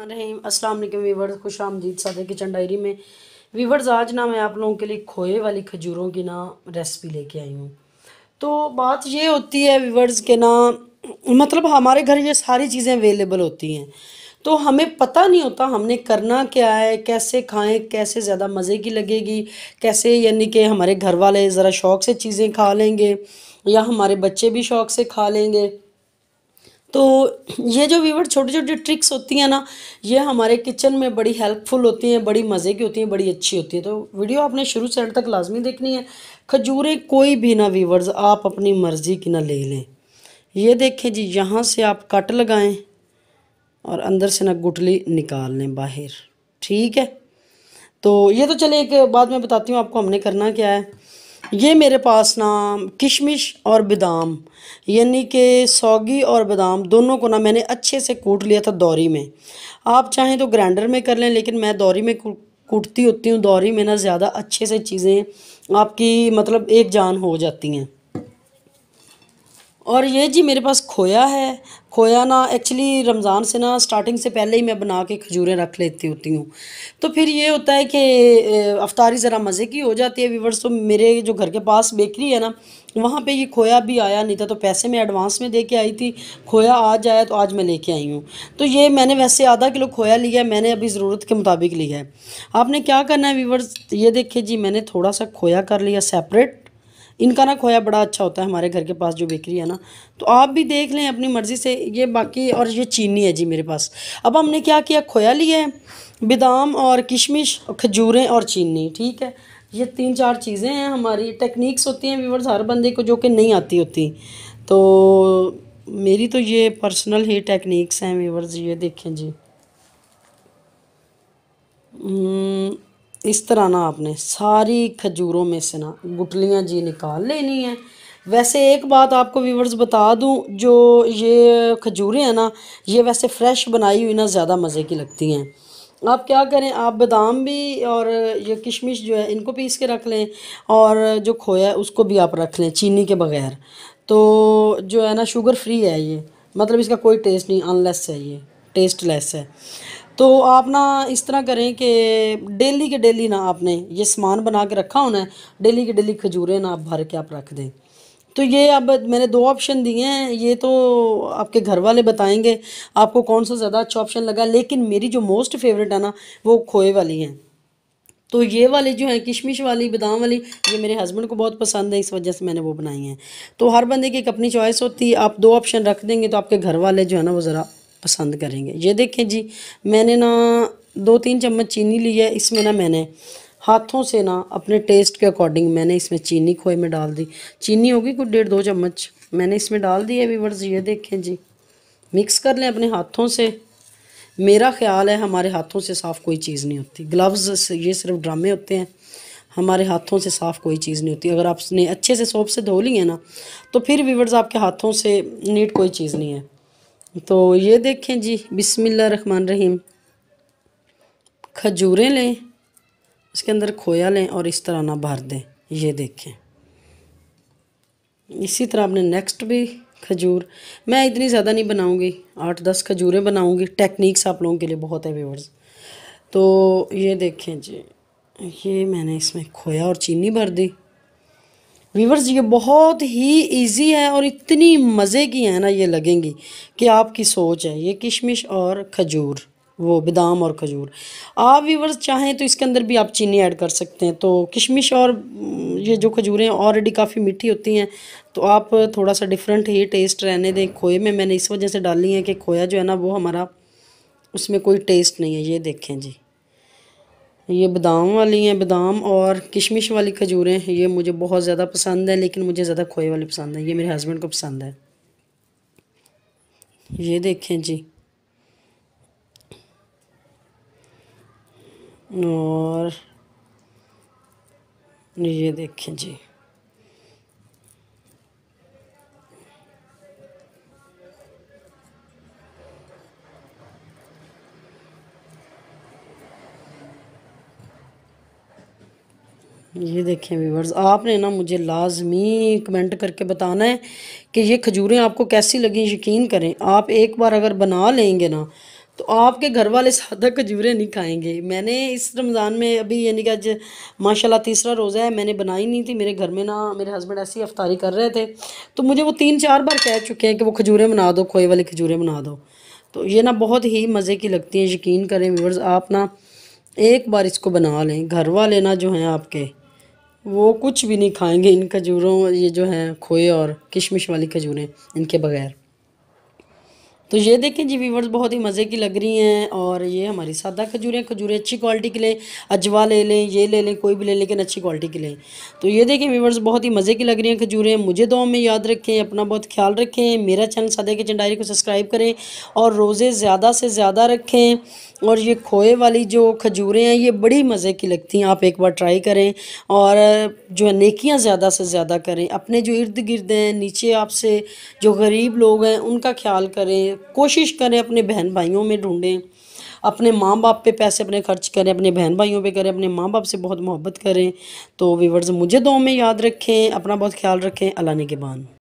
रहीम अस्सलाम वालेकुम वीवर्स खुश आमदीद सादे किचन डायरी में वीवर्स आज ना मैं आप लोगों के लिए खोए वाली खजूरों की ना रेसिपी लेके आई हूँ तो बात ये होती है वीवर्स के ना मतलब हमारे घर ये सारी चीज़ें अवेलेबल होती हैं तो हमें पता नहीं होता हमने करना क्या है कैसे खाएं कैसे ज़्यादा मज़े की लगेगी कैसे यानी कि हमारे घर वाले ज़रा शौक़ से चीज़ें खा लेंगे या हमारे बच्चे भी शौक़ से खा लेंगे तो ये जो वीवर छोटी छोटी ट्रिक्स होती हैं ना ये हमारे किचन में बड़ी हेल्पफुल होती हैं बड़ी मज़े की होती हैं बड़ी अच्छी होती हैं तो वीडियो आपने शुरू से एंड तक लाजमी देखनी है खजूरें कोई भी ना वीवर्स आप अपनी मर्ज़ी की ना ले लें ये देखें जी यहाँ से आप कट लगाएं और अंदर से ना गुटली निकाल लें बाहर ठीक है तो ये तो चले एक बाद में बताती हूँ आपको हमने करना क्या है ये मेरे पास ना किशमिश और बादाम यानी कि सौगी और बादाम दोनों को ना मैंने अच्छे से कूट लिया था दौरी में आप चाहें तो ग्राइंडर में कर लें लेकिन मैं दौरी में कूटती होती हूँ दौरी में ना ज़्यादा अच्छे से चीज़ें आपकी मतलब एक जान हो जाती हैं और ये जी मेरे पास खोया है खोया ना एक्चुअली रमज़ान से ना स्टार्टिंग से पहले ही मैं बना के खजूरें रख लेती होती हूँ तो फिर ये होता है कि अफ्तारी ज़रा मज़े की हो जाती है व्यूवर्स तो मेरे जो घर के पास बेकरी है ना वहाँ पे ये खोया भी आया नहीं था तो पैसे मैं एडवांस में दे के आई थी खोया आज आया तो आज मैं लेके आई हूँ तो ये मैंने वैसे आधा किलो खोया लिया है मैंने अभी ज़रूरत के मुताबिक लिया है आपने क्या करना है व्यूवर्स ये देखिए जी मैंने थोड़ा सा खोया कर लिया सेपरेट इनका ना खोया बड़ा अच्छा होता है हमारे घर के पास जो बेकरी है ना तो आप भी देख लें अपनी मर्ज़ी से ये बाकी और ये चीनी है जी मेरे पास अब हमने क्या किया खोया लिया है बादाम और किशमिश खजूरें और चीनी ठीक है ये तीन चार चीज़ें हैं हमारी टेक्निक्स होती हैं व्यूवर्स हर बंदे को जो कि नहीं आती होती तो मेरी तो ये पर्सनल ही टेक्निक्स हैं व्यूवर्स ये देखें जी हम्म, इस तरह ना आपने सारी खजूरों में से ना गुटलियाँ जी निकाल लेनी है वैसे एक बात आपको व्यूवर्स बता दूं जो ये खजूरें हैं ना ये वैसे फ्रेश बनाई हुई ना ज़्यादा मज़े की लगती हैं आप क्या करें आप बादाम भी और ये किशमिश जो है इनको पीस के रख लें और जो खोया है उसको भी आप रख लें चीनी के बगैर तो जो है ना शुगर फ्री है ये मतलब इसका कोई टेस्ट नहीं अनलेस है ये टेस्ट लेस है तो आप ना इस तरह करें कि डेली के डेली ना आपने ये सामान बना के रखा होना है डेली के डेली खजूरें ना आप भर के आप रख दें तो ये अब मैंने दो ऑप्शन दिए हैं ये तो आपके घर वाले बताएंगे आपको कौन सा ज़्यादा अच्छा ऑप्शन लगा लेकिन मेरी जो मोस्ट फेवरेट है ना वो खोए वाली हैं तो ये वाली जो है किशमिश वाली बादाम वाली ये मेरे हस्बैंड को बहुत पसंद है इस वजह से मैंने वो बनाई हैं तो हर बंदे की एक अपनी चॉइस होती है आप दो ऑप्शन रख देंगे तो आपके घर वाले जो है ना वो ज़रा पसंद करेंगे ये देखें जी मैंने ना दो तीन चम्मच चीनी ली है इसमें ना मैंने हाथों से ना अपने टेस्ट के अकॉर्डिंग मैंने इसमें चीनी खोए में डाल दी चीनी होगी कुछ डेढ़ दो चम्मच मैंने इसमें डाल दी है वीवर्स ये देखें जी मिक्स कर लें अपने हाथों से मेरा ख्याल है हमारे हाथों से साफ़ कोई चीज़ नहीं होती ग्लव्स ये सिर्फ ड्रामे होते हैं हमारे हाथों से साफ़ कोई चीज़ नहीं होती अगर आपने अच्छे से सोप से धो ली है ना तो फिर वीवर्स आपके हाथों से नीट कोई चीज़ नहीं है तो ये देखें जी बिस्मिल्लाह रहमान रहीम खजूरें लें उसके अंदर खोया लें और इस तरह ना भर दें ये देखें इसी तरह आपने नेक्स्ट भी खजूर मैं इतनी ज़्यादा नहीं बनाऊंगी आठ दस खजूरें बनाऊंगी टेक्निक्स आप लोगों के लिए बहुत है व्यूवर्स तो ये देखें जी ये मैंने इसमें खोया और चीनी भर दी वीवर्स ये बहुत ही इजी है और इतनी मज़े की है ना ये लगेंगी कि आपकी सोच है ये किशमिश और खजूर वो बादाम और खजूर आप वीवर्स चाहें तो इसके अंदर भी आप चीनी ऐड कर सकते हैं तो किशमिश और ये जो खजूरें ऑलरेडी काफ़ी मीठी होती हैं तो आप थोड़ा सा डिफरेंट ही टेस्ट रहने दें खोए में मैंने इस वजह से डाली है कि खोया जो है ना वो हमारा उसमें कोई टेस्ट नहीं है ये देखें जी ये बादाम वाली हैं बादाम और किशमिश वाली खजूरें ये मुझे बहुत ज़्यादा पसंद है लेकिन मुझे ज़्यादा खोए वाली पसंद है ये मेरे हस्बैंड को पसंद है ये देखें जी और ये देखें जी ये देखें व्यूवर्स आपने ना मुझे लाजमी कमेंट करके बताना है कि ये खजूरें आपको कैसी लगी यकीन करें आप एक बार अगर बना लेंगे ना तो आपके घर वाले सादा खजूरें नहीं खाएंगे मैंने इस रमज़ान में अभी यानी कि आज माशाल्लाह तीसरा रोज़ा है मैंने बनाई नहीं थी मेरे घर में ना मेरे हस्बैंड ऐसी अफ्तारी कर रहे थे तो मुझे वो तीन चार बार कह चुके हैं कि वो खजूरें बना दो खोए वाली खजूरें बना दो तो ये ना बहुत ही मज़े की लगती हैं यकीन करें व्यूवर्स आप ना एक बार इसको बना लें घर वाले ना जो हैं आपके वो कुछ भी नहीं खाएंगे इन खजूरों ये जो हैं खोए और किशमिश वाली खजूरें इनके बगैर तो ये देखें जी वीवर्स बहुत ही मज़े की लग रही हैं और ये हमारी सादा खजूरें खजूरें अच्छी क्वालिटी की लें अजवा ले लें ये ले लें कोई भी ले लेकिन अच्छी क्वालिटी की लें तो ये देखें वीवर्स बहुत ही मज़े की लग रही हैं खजूरें मुझे दो में याद रखें अपना बहुत ख्याल रखें मेरा चैनल सादे के डायरी को सब्सक्राइब करें और रोज़े ज़्यादा से ज़्यादा रखें और ये खोए वाली जो खजूरें हैं ये बड़ी मज़े की लगती हैं आप एक बार ट्राई करें और जो है नेकियाँ ज़्यादा से ज़्यादा करें अपने जो इर्द गिर्द हैं नीचे आपसे जो गरीब लोग हैं उनका ख्याल करें कोशिश करें अपने बहन भाइयों में ढूँढें अपने माँ बाप पे पैसे अपने खर्च करें अपने बहन भाइयों पे करें अपने माँ बाप से बहुत मोहब्बत करें तो वीवर्स मुझे दो में याद रखें अपना बहुत ख्याल रखें अल्लाह ने के बान